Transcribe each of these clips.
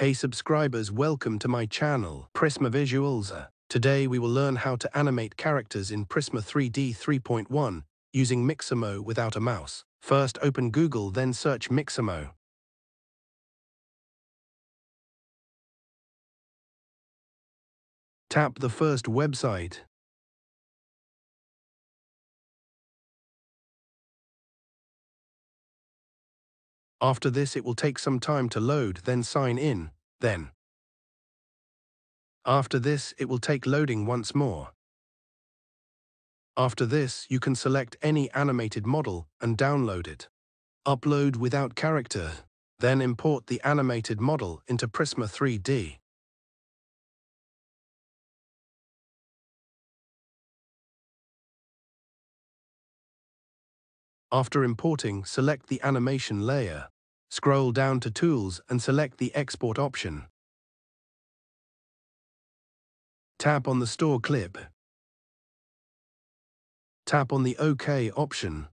Hey subscribers, welcome to my channel, Prisma Visuals. Uh, today we will learn how to animate characters in Prisma 3D 3.1 using Mixamo without a mouse. First open Google, then search Mixamo. Tap the first website After this, it will take some time to load, then sign in, then. After this, it will take loading once more. After this, you can select any animated model and download it. Upload without character, then import the animated model into Prisma 3D. After importing, select the animation layer Scroll down to Tools and select the Export option. Tap on the Store clip. Tap on the OK option.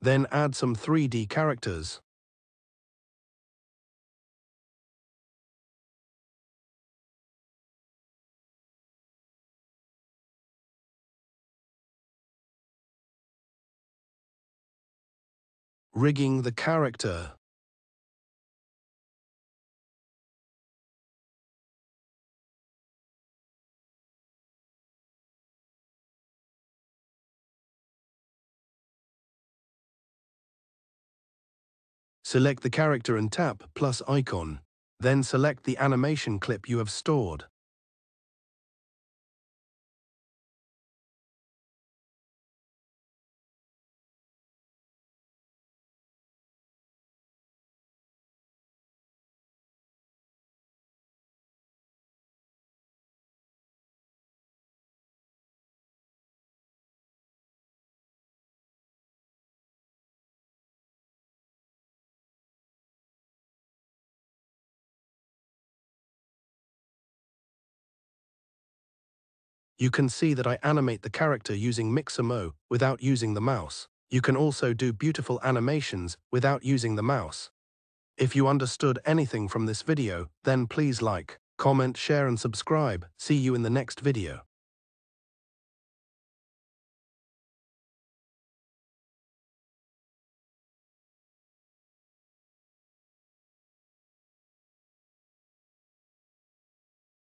Then add some 3D characters. rigging the character. Select the character and tap plus icon, then select the animation clip you have stored. You can see that I animate the character using Mixamo without using the mouse. You can also do beautiful animations without using the mouse. If you understood anything from this video, then please like, comment, share and subscribe. See you in the next video.